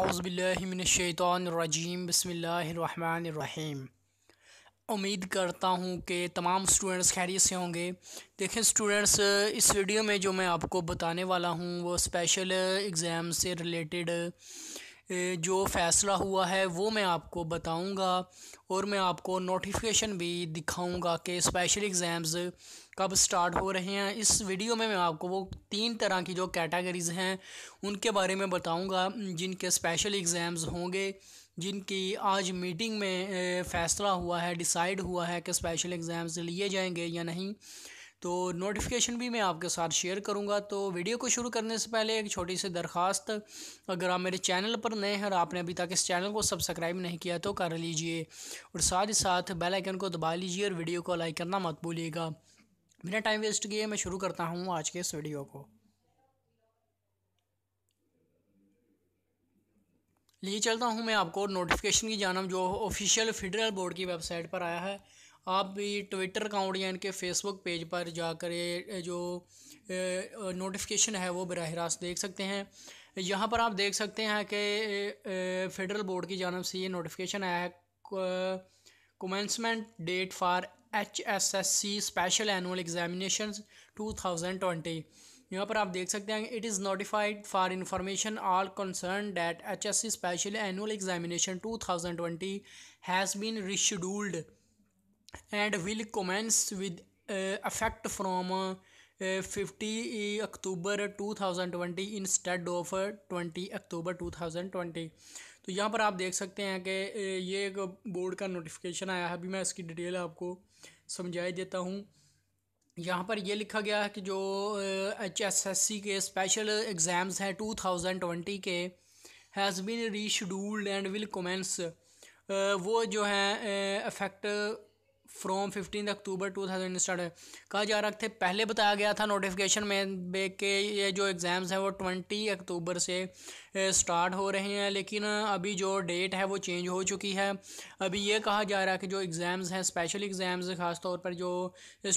अज़बिल्लिमिनशैतरजीम बसमीम उम्मीद करता हूँ कि तमाम स्टूडेंट्स खैरियत से होंगे देखें स्टूडेंट्स इस वीडियो में जो मैं आपको बताने वाला हूँ वो स्पेशल एग्ज़ाम से रिलेटेड जो फ़ैसला हुआ है वो मैं आपको बताऊंगा और मैं आपको नोटिफिकेशन भी दिखाऊंगा कि स्पेशल एग्ज़ाम्स कब स्टार्ट हो रहे हैं इस वीडियो में मैं आपको वो तीन तरह की जो कैटेगरीज़ हैं उनके बारे में बताऊंगा जिनके स्पेशल एग्ज़ाम्स होंगे जिनकी आज मीटिंग में फ़ैसला हुआ है डिसाइड हुआ है कि स्पेशल एग्ज़ाम्स लिए जाएंगे या नहीं तो नोटिफिकेशन भी मैं आपके साथ शेयर करूंगा तो वीडियो को शुरू करने से पहले एक छोटी सी दरख्वास्त अगर आप मेरे चैनल पर नए हैं और आपने अभी तक इस चैनल को सब्सक्राइब नहीं किया तो कर लीजिए और साथ ही साथ बेल आइकन को दबा लीजिए और वीडियो को लाइक करना मत भूलिएगा बिना टाइम वेस्ट किए मैं शुरू करता हूँ आज के इस वीडियो को लिए चलता हूँ मैं आपको नोटिफिकेशन की जानम जो ऑफिशियल फेडरल बोर्ड की वेबसाइट पर आया है आप भी ट्विटर अकाउंट या इनके फेसबुक पेज पर जाकर जो नोटिफिकेशन है वो बरह रास्त देख सकते हैं यहाँ पर आप देख सकते हैं कि फेडरल बोर्ड की जानब से ये नोटिफिकेशन आया है commencement date for H S S C special annual examination to thousand twenty यहाँ पर आप देख सकते हैं it is notified for information all concern date H S C special annual examination to thousand twenty has been rescheduled and will commence with affect from fifty October two thousand twenty in state of twenty October two thousand twenty तो यहाँ पर आप देख सकते हैं कि ये एक बोर्ड का नोटिफिकेशन आया है अभी मैं इसकी डिटेल आपको समझाई देता हूँ यहाँ पर यह लिखा गया है कि जो एच एस एस सी के स्पेशल एग्ज़ाम्स हैं टू थाउजेंड ट्वेंटी के has been rescheduled and will commence वो जो हैं effect from fifteen October two thousand start है कहा जा रहा थे पहले बताया गया था नोटिफिकेशन में के ये जो एग्ज़ाम्स हैं वो ट्वेंटी अक्टूबर से स्टार्ट हो रहे हैं लेकिन अभी जो डेट है वो चेंज हो चुकी है अभी ये कहा जा रहा है कि जो एग्ज़ाम्स हैं स्पेशल एग्ज़ाम्स ख़ासतौर पर जो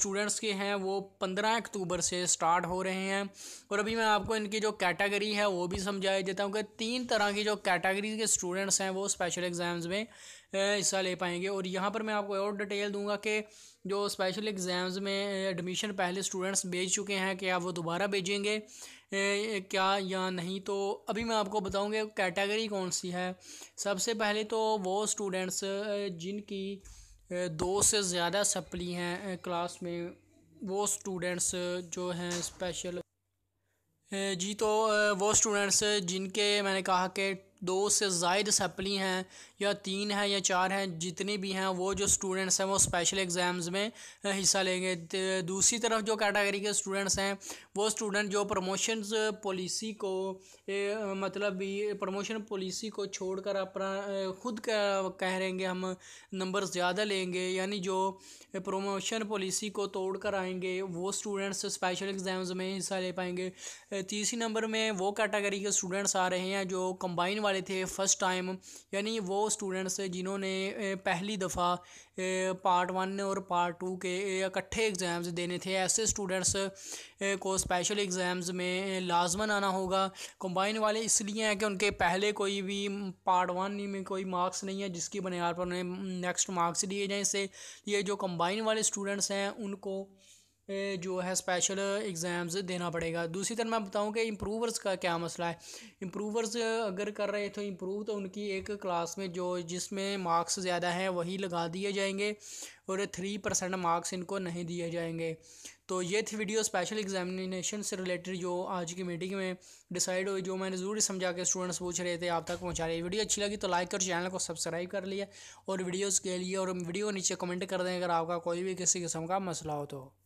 स्टूडेंट्स के हैं वो पंद्रह अक्टूबर से स्टार्ट हो रहे हैं और अभी मैं आपको इनकी जो कैटेगरी है वो भी समझाया देता हूँ कि तीन तरह की जो कैटेगरी के स्टूडेंट्स हैं वो स्पेशल एग्ज़ाम्स में हिस्सा ले पाएंगे और यहाँ पर मैं आपको और डिटेल दूँ कहूँगा कि जो स्पेशल एग्ज़ाम्स में एडमिशन पहले स्टूडेंट्स भेज चुके हैं क्या वो दोबारा भेजेंगे क्या या नहीं तो अभी मैं आपको बताऊँगा कैटेगरी कौन सी है सबसे पहले तो वो स्टूडेंट्स जिनकी दो से ज़्यादा सप्ली हैं क्लास में वो स्टूडेंट्स जो हैं स्पेशल जी तो वो स्टूडेंट्स जिनके मैंने कहा कि दो से जायद सप्ली हैं या तीन हैं या चार हैं जितनी भी हैं वो जो स्टूडेंट्स हैं वो स्पेशल एग्ज़ाम्स में हिस्सा लेंगे दूसरी तरफ जो कैटेगरी के स्टूडेंट्स हैं वो स्टूडेंट जो प्रमोशन पॉलिसी को ए, मतलब प्रमोशन पॉलिसी को छोड़कर अपना खुद कह रहेंगे हम नंबर ज़्यादा लेंगे यानी जो प्रमोशन पॉलिसी को तोड़ कर आएंगे वो स्टूडेंट्स स्पेशल एग्ज़ाम्स में हिस्सा ले पाएंगे तीसरी नंबर में वो कैटेगरी के स्टूडेंट्स आ रहे हैं जो कम्बाइन वाले थे फर्स्ट टाइम यानी वो स्टूडेंट्स जिन्होंने पहली दफ़ा पार्ट वन और पार्ट टू के इकट्ठे एग्ज़ाम्स देने थे ऐसे स्टूडेंट्स को स्पेशल एग्ज़ाम्स में लाजमन आना होगा कंबाइन वाले इसलिए हैं कि उनके पहले कोई भी पार्ट वन में कोई मार्क्स नहीं है जिसकी बुनियाद पर उन्हें नेक्स्ट मार्क्स दिए जाएँ इससे ये जो कम्बाइन वाले स्टूडेंट्स हैं उनको जो है स्पेशल एग्ज़ाम्स देना पड़ेगा दूसरी तरफ मैं बताऊं कि इम्प्रूवर्स का क्या मसला है इम्प्रूवर्स अगर कर रहे तो इम्प्रूव तो उनकी एक क्लास में जो जिसमें मार्क्स ज़्यादा हैं वही लगा दिए जाएंगे और थ्री परसेंट मार्क्स इनको नहीं दिए जाएंगे तो ये थी वीडियो स्पेशल एग्जामिनेशन से रिलेटेड जो आज की मीटिंग में डिसाइड हुई जो मैंने ज़रूर समझा के स्टूडेंट्स पूछ रहे थे आप तक पहुँचा रही वीडियो अच्छी लगी तो लाइक और चैनल को सब्सक्राइब कर लिया और वीडियोज़ के लिए और वीडियो नीचे कमेंट कर दें अगर आपका कोई भी किसी किस्म का मसला हो तो